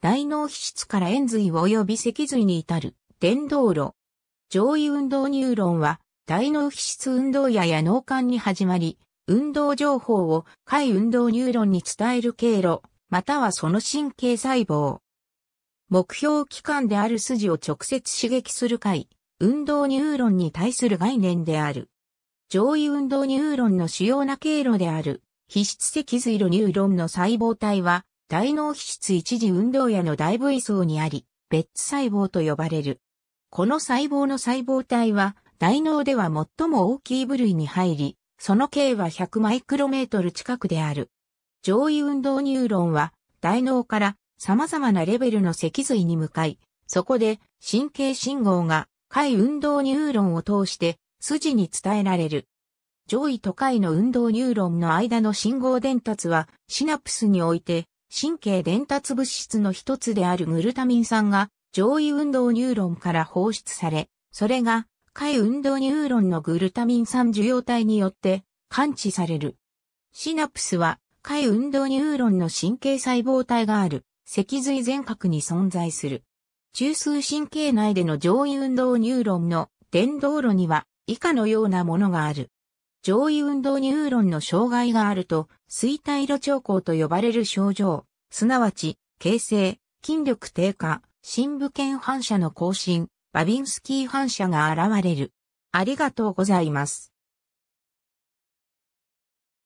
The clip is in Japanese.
大脳皮質から延髄及び脊髄に至る伝動路。上位運動ニューロンは大脳皮質運動やや脳幹に始まり、運動情報を下位運動ニューロンに伝える経路、またはその神経細胞。目標器官である筋を直接刺激する下位、運動ニューロンに対する概念である。上位運動ニューロンの主要な経路である、皮質脊髄路ニューロンの細胞体は、大脳皮質一時運動野の大部位層にあり、別細胞と呼ばれる。この細胞の細胞体は、大脳では最も大きい部類に入り、その径は100マイクロメートル近くである。上位運動ニューロンは、大脳から様々なレベルの脊髄に向かい、そこで神経信号が下位運動ニューロンを通して筋に伝えられる。上位と下位の運動ニューロンの間の信号伝達はシナプスにおいて神経伝達物質の一つであるグルタミン酸が上位運動ニューロンから放出され、それが下位運動ニューロンのグルタミン酸受容体によって感知される。シナプスは下位運動ニューロンの神経細胞体がある脊髄全核に存在する。中枢神経内での上位運動ニューロンの伝導路には以下のようなものがある。上位運動ニューロンの障害があると、衰退路兆候と呼ばれる症状、すなわち、形成、筋力低下、深部腱反射の更新、バビンスキー反射が現れる。ありがとうございます。